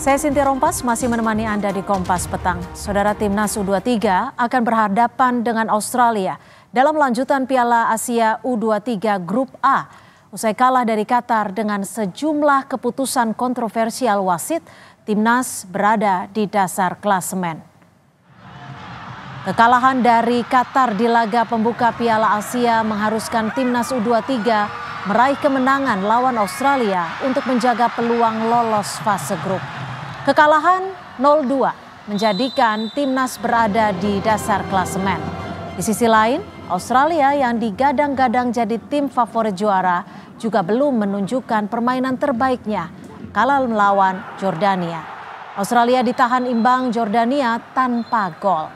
Saya Sinti Rompas masih menemani Anda di Kompas Petang. Saudara Timnas U23 akan berhadapan dengan Australia dalam lanjutan Piala Asia U23 Grup A. Usai kalah dari Qatar dengan sejumlah keputusan kontroversial wasit, Timnas berada di dasar klasemen. Kekalahan dari Qatar di laga pembuka Piala Asia mengharuskan Timnas U23 meraih kemenangan lawan Australia untuk menjaga peluang lolos fase grup. Kekalahan 0-2 menjadikan timnas berada di dasar klasemen. Di sisi lain, Australia yang digadang-gadang jadi tim favorit juara juga belum menunjukkan permainan terbaiknya kala melawan Jordania. Australia ditahan imbang Jordania tanpa gol.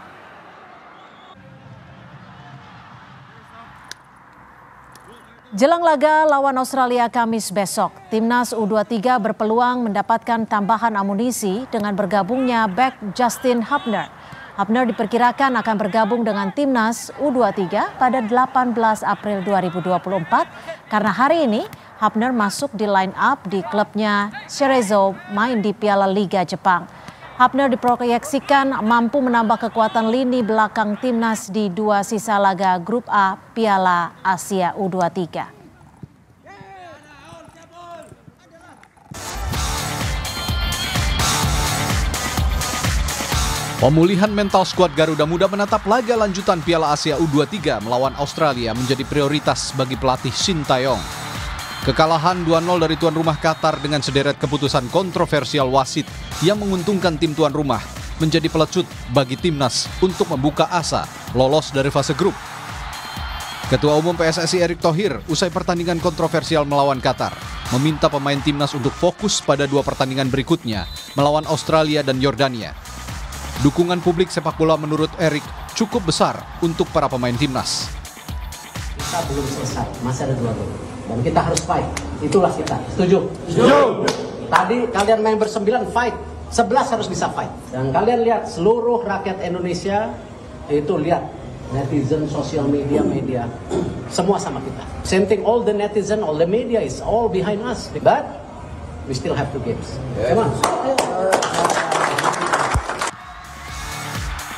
Jelang laga lawan Australia Kamis besok, timnas U23 berpeluang mendapatkan tambahan amunisi dengan bergabungnya back Justin Hubner. Hubner diperkirakan akan bergabung dengan timnas U23 pada 18 April 2024 karena hari ini Hubner masuk di line up di klubnya Cerezo main di Piala Liga Jepang. Hapner diproyeksikan mampu menambah kekuatan lini belakang timnas di dua sisa laga Grup A Piala Asia U23. Pemulihan mental skuad Garuda Muda menatap laga lanjutan Piala Asia U23 melawan Australia menjadi prioritas bagi pelatih Shin Taeyong. Kekalahan 2-0 dari tuan rumah Qatar dengan sederet keputusan kontroversial wasit yang menguntungkan tim tuan rumah menjadi pelecut bagi timnas untuk membuka asa lolos dari fase grup. Ketua Umum PSSI Erick Thohir usai pertandingan kontroversial melawan Qatar meminta pemain timnas untuk fokus pada dua pertandingan berikutnya melawan Australia dan Yordania. Dukungan publik sepak bola menurut Erick cukup besar untuk para pemain timnas. Kita belum selesai, masih ada dua gol dan kita harus fight. Itulah kita. Setuju? Setuju. Tadi kalian main bersembilan fight. Sebelas harus bisa fight. Dan kalian lihat seluruh rakyat Indonesia itu lihat netizen, sosial media, media, semua sama kita. Same thing, all the netizen, all the media is all behind us. But we still have two games. Yeah.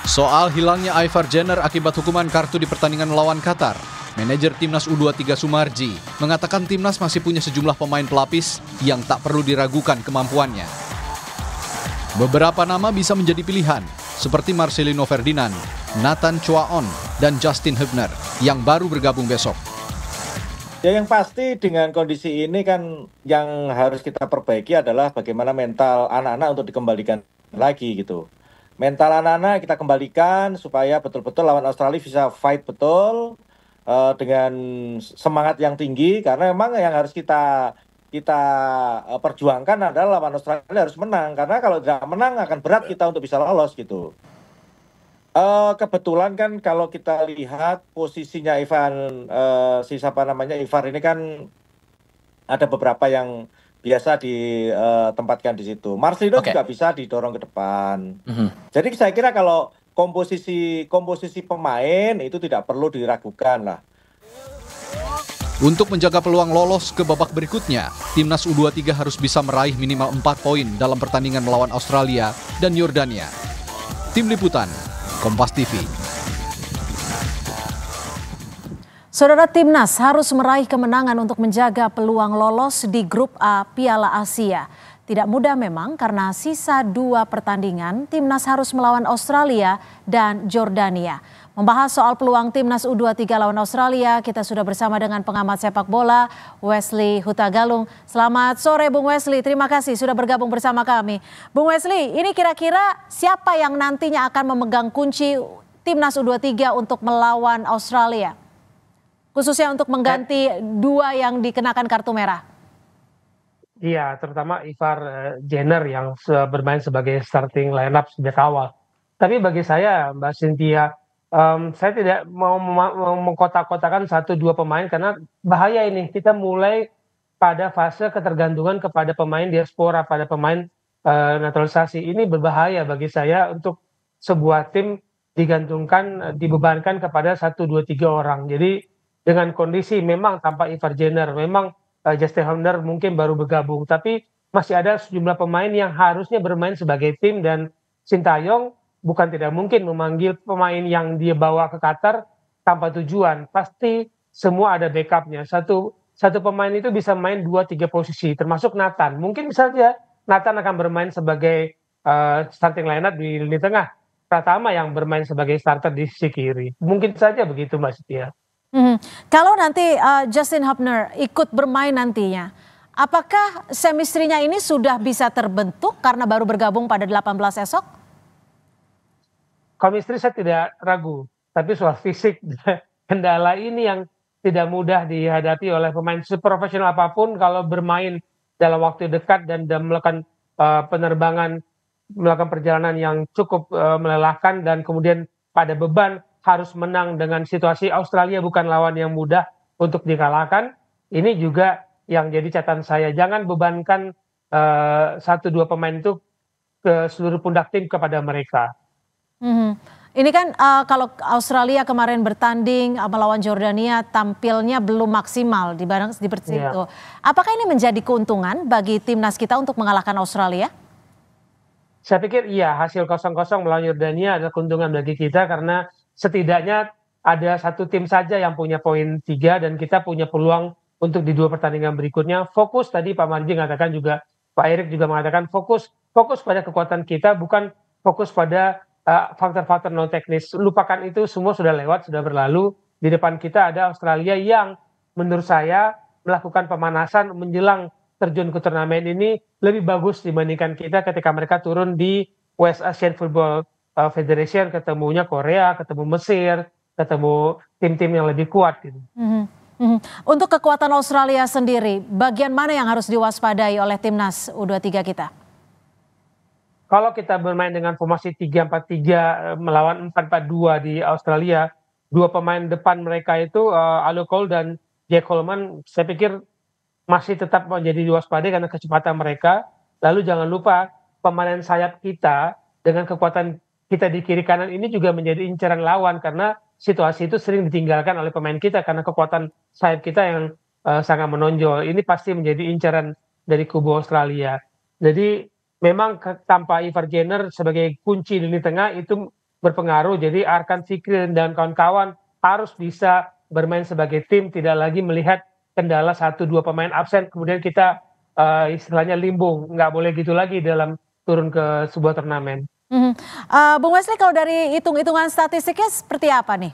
Soal hilangnya Ivar Jenner akibat hukuman kartu di pertandingan melawan Qatar, Manajer Timnas U23 Sumarji mengatakan Timnas masih punya sejumlah pemain pelapis yang tak perlu diragukan kemampuannya. Beberapa nama bisa menjadi pilihan, seperti Marcelino Ferdinand, Nathan Chuaon, dan Justin Hübner yang baru bergabung besok. Ya yang pasti dengan kondisi ini kan yang harus kita perbaiki adalah bagaimana mental anak-anak untuk dikembalikan lagi gitu. Mental anak-anak kita kembalikan supaya betul-betul lawan Australia bisa fight betul, uh, dengan semangat yang tinggi karena memang yang harus kita kita eh, perjuangkan adalah lawan Australia harus menang karena kalau tidak menang akan berat kita untuk bisa lolos gitu. Uh, kebetulan kan kalau kita lihat posisinya Ivan uh, si siapa namanya Ivan ini kan ada beberapa yang biasa ditempatkan di situ. Marcelino okay. juga bisa didorong ke depan. Mm -hmm. Jadi saya kira kalau komposisi komposisi pemain itu tidak perlu diragukan lah. Untuk menjaga peluang lolos ke babak berikutnya, timnas U23 harus bisa meraih minimal 4 poin dalam pertandingan melawan Australia dan Yordania. Tim liputan Kompas TV. Saudara Timnas harus meraih kemenangan untuk menjaga peluang lolos di grup A Piala Asia. Tidak mudah memang karena sisa dua pertandingan timnas harus melawan Australia dan Jordania. Membahas soal peluang timnas U23 lawan Australia, kita sudah bersama dengan pengamat sepak bola Wesley Hutagalung. Selamat sore Bung Wesley, terima kasih sudah bergabung bersama kami. Bung Wesley, ini kira-kira siapa yang nantinya akan memegang kunci timnas U23 untuk melawan Australia? Khususnya untuk mengganti eh. dua yang dikenakan kartu merah. Iya, terutama Ivar eh, Jenner yang bermain sebagai starting lineup sejak awal. Tapi bagi saya, Mbak Cynthia, um, saya tidak mau mengkotak-kotakan satu dua pemain karena bahaya ini. Kita mulai pada fase ketergantungan kepada pemain diaspora, pada pemain uh, naturalisasi. Ini berbahaya bagi saya untuk sebuah tim digantungkan, dibebankan kepada satu dua tiga orang. Jadi dengan kondisi memang tanpa Ivar Jenner, memang uh, Justin Hamner mungkin baru bergabung, tapi masih ada sejumlah pemain yang harusnya bermain sebagai tim dan Sintayong bukan tidak mungkin memanggil pemain yang dia bawa ke Qatar tanpa tujuan. Pasti semua ada backupnya. Satu satu pemain itu bisa main dua tiga posisi, termasuk Nathan. Mungkin misalnya Nathan akan bermain sebagai uh, starting lineup di lini tengah. Pratama yang bermain sebagai starter di sisi kiri. Mungkin saja begitu Mas Setia. Hmm. Kalau nanti uh, Justin Hubner ikut bermain nantinya, apakah semistrinya ini sudah bisa terbentuk karena baru bergabung pada 18 esok? Komistri saya tidak ragu, tapi soal fisik kendala ini yang tidak mudah dihadapi oleh pemain seprofesional apapun kalau bermain dalam waktu dekat dan melakukan uh, penerbangan melakukan perjalanan yang cukup uh, melelahkan dan kemudian pada beban harus menang dengan situasi Australia bukan lawan yang mudah untuk dikalahkan. Ini juga yang jadi catatan saya. Jangan bebankan uh, eh, satu dua pemain itu ke seluruh pundak tim kepada mereka. Mm-hmm. Ini kan uh, kalau Australia kemarin bertanding eh, melawan Jordania tampilnya belum maksimal di barang seperti yeah. itu. Iya. Apakah ini menjadi keuntungan bagi timnas kita untuk mengalahkan Australia? Saya pikir iya hasil kosong-kosong melawan Jordania adalah keuntungan bagi kita karena setidaknya ada satu tim saja yang punya poin tiga dan kita punya peluang untuk di dua pertandingan berikutnya fokus tadi Pak Marji mengatakan juga Pak Erik juga mengatakan fokus fokus pada kekuatan kita bukan fokus pada eh, faktor-faktor uh, non teknis lupakan itu semua sudah lewat sudah berlalu di depan kita ada Australia yang menurut saya melakukan pemanasan menjelang terjun ke turnamen ini lebih bagus dibandingkan kita ketika mereka turun di West Asian Football uh, Federation ketemunya Korea, ketemu Mesir, ketemu tim-tim yang lebih kuat gitu. Mm-hmm. Mm-hmm. Untuk kekuatan Australia sendiri, bagian mana yang harus diwaspadai oleh timnas U23 kita? Kalau kita bermain dengan formasi 3-4-3 eh, melawan 4-4-2 di Australia, dua pemain depan mereka itu uh, eh, Alu Cole dan Jack Coleman, saya pikir masih tetap menjadi diwaspadai karena kecepatan mereka. Lalu jangan lupa pemain sayap kita dengan kekuatan kita di kiri kanan ini juga menjadi incaran lawan karena situasi itu sering ditinggalkan oleh pemain kita karena kekuatan sayap kita yang uh, sangat menonjol. Ini pasti menjadi incaran dari kubu Australia. Jadi memang tanpa Ivar Jenner sebagai kunci di lini tengah itu berpengaruh. Jadi Arkan Fikri dan kawan-kawan harus bisa bermain sebagai tim, tidak lagi melihat kendala satu dua pemain absen kemudian kita uh, istilahnya limbung, nggak boleh gitu lagi dalam turun ke sebuah turnamen uh, mhm. eh, Bung Wesley kalau dari hitung-hitungan statistiknya seperti apa nih?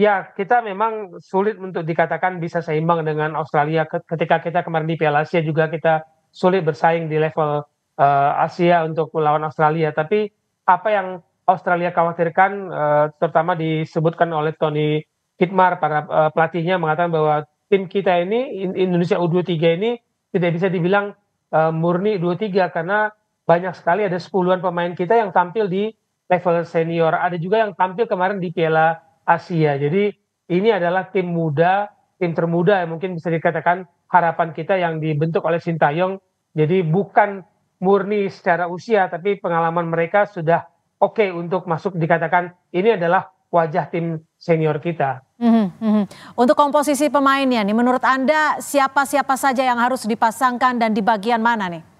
Ya, kita memang sulit untuk dikatakan bisa seimbang dengan Australia ketika kita kemarin di Piala Asia juga kita sulit bersaing di level uh, Asia untuk melawan Australia. Tapi apa yang Australia khawatirkan, uh, terutama disebutkan oleh Tony Kitmar para uh, pelatihnya mengatakan bahwa tim kita ini Indonesia U23 ini tidak bisa dibilang uh, murni 23 karena banyak sekali ada sepuluhan pemain kita yang tampil di level senior. Ada juga yang tampil kemarin di Piala Asia. Jadi ini adalah tim muda, tim termuda yang mungkin bisa dikatakan harapan kita yang dibentuk oleh Sintayong. Jadi bukan murni secara usia, tapi pengalaman mereka sudah oke okay untuk masuk dikatakan ini adalah wajah tim senior kita. Mm -hmm. Untuk komposisi pemainnya nih, menurut Anda siapa-siapa saja yang harus dipasangkan dan di bagian mana nih?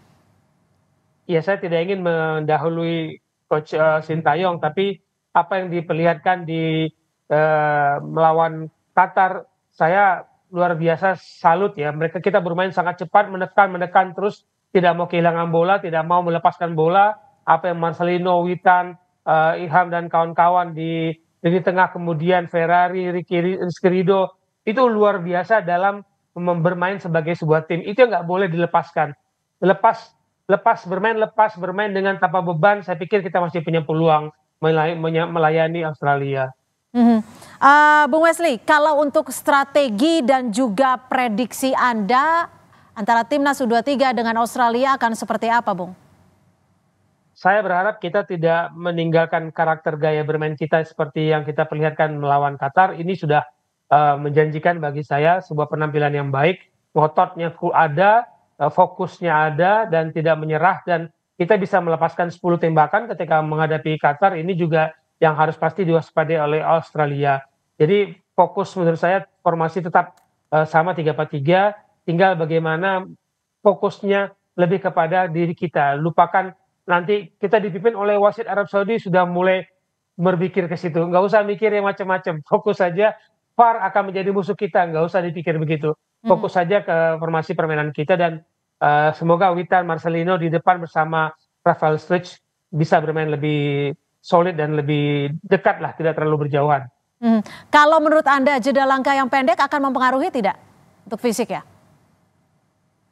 ya saya tidak ingin mendahului coach uh, Sintayong tapi apa yang diperlihatkan di uh, melawan Qatar saya luar biasa salut ya mereka kita bermain sangat cepat menekan menekan terus tidak mau kehilangan bola tidak mau melepaskan bola apa yang Marcelino Witan uh, Ilham dan kawan-kawan di di tengah kemudian Ferrari Ricky Rizky itu luar biasa dalam bermain sebagai sebuah tim itu nggak boleh dilepaskan lepas lepas bermain lepas bermain dengan tanpa beban saya pikir kita masih punya peluang melayani Australia. Mm-hmm. Uh, Bung Wesley, kalau untuk strategi dan juga prediksi Anda antara timnas U23 dengan Australia akan seperti apa, Bung? Saya berharap kita tidak meninggalkan karakter gaya bermain kita seperti yang kita perlihatkan melawan Qatar. Ini sudah uh, menjanjikan bagi saya sebuah penampilan yang baik. Ngototnya full ada, Eh, fokusnya ada dan tidak menyerah dan kita bisa melepaskan 10 tembakan ketika menghadapi Qatar ini juga yang harus pasti diwaspadai oleh Australia. Jadi fokus menurut saya formasi tetap eh, sama 3-4-3 tinggal bagaimana fokusnya lebih kepada diri kita. Lupakan nanti kita dipimpin oleh wasit Arab Saudi sudah mulai berpikir ke situ. Nggak usah mikir yang macam-macam. Fokus saja VAR akan menjadi musuh kita. Nggak usah dipikir begitu. Fokus saja ke formasi permainan kita dan Eh, semoga Witan Marcelino di depan bersama Rafael Stich bisa bermain lebih solid dan lebih dekat lah, tidak terlalu berjauhan. Hmm. Kalau menurut Anda jeda langkah yang pendek akan mempengaruhi tidak untuk fisik ya?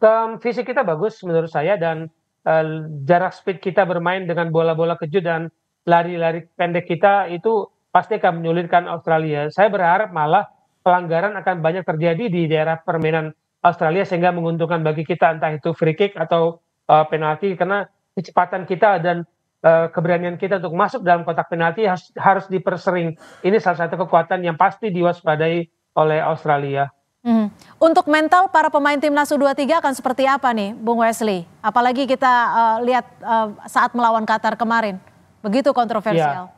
Um, fisik kita bagus menurut saya dan uh, jarak speed kita bermain dengan bola-bola kejut dan lari-lari pendek kita itu pasti akan menyulitkan Australia. Saya berharap malah pelanggaran akan banyak terjadi di daerah permainan Australia sehingga menguntungkan bagi kita entah itu free kick atau uh, penalti karena kecepatan kita dan uh, keberanian kita untuk masuk dalam kotak penalti harus, harus dipersering. Ini salah satu kekuatan yang pasti diwaspadai oleh Australia. Hmm. Untuk mental para pemain timnas U23 akan seperti apa nih, Bung Wesley? Apalagi kita uh, lihat uh, saat melawan Qatar kemarin, begitu kontroversial. Ya.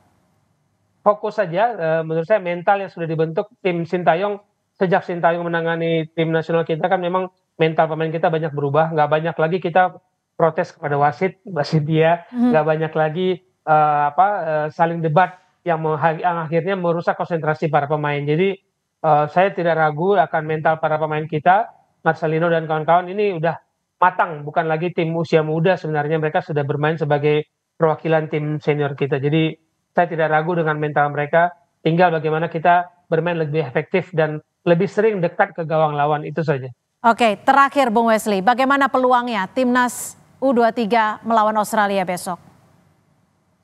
Fokus saja, uh, menurut saya mental yang sudah dibentuk tim Sintayong sejak Sintayong menangani tim nasional kita kan memang mental pemain kita banyak berubah, nggak banyak lagi kita protes kepada wasit, wasit dia, hmm. nggak hmm. Gak banyak lagi uh, apa uh, saling debat yang, yang akhirnya merusak konsentrasi para pemain. Jadi uh, saya tidak ragu akan mental para pemain kita, Marcelino dan kawan-kawan ini udah matang, bukan lagi tim usia muda sebenarnya mereka sudah bermain sebagai perwakilan tim senior kita. Jadi saya tidak ragu dengan mental mereka, tinggal bagaimana kita bermain lebih efektif dan lebih sering dekat ke gawang lawan itu saja. Oke, terakhir Bung Wesley, bagaimana peluangnya timnas U23 melawan Australia besok?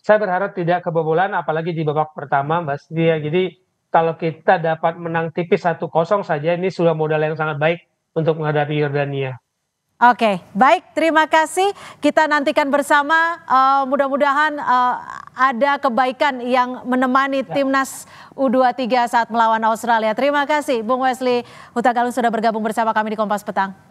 Saya berharap tidak kebobolan, apalagi di babak pertama, mas. Dia. Jadi kalau kita dapat menang tipis satu kosong saja, ini sudah modal yang sangat baik untuk menghadapi Yordania. Oke, baik. Terima kasih. Kita nantikan bersama. Uh, Mudah-mudahan uh, ada kebaikan yang menemani ya. timnas U23 saat melawan Australia. Terima kasih, Bung Wesley Huta Galung sudah bergabung bersama kami di Kompas Petang.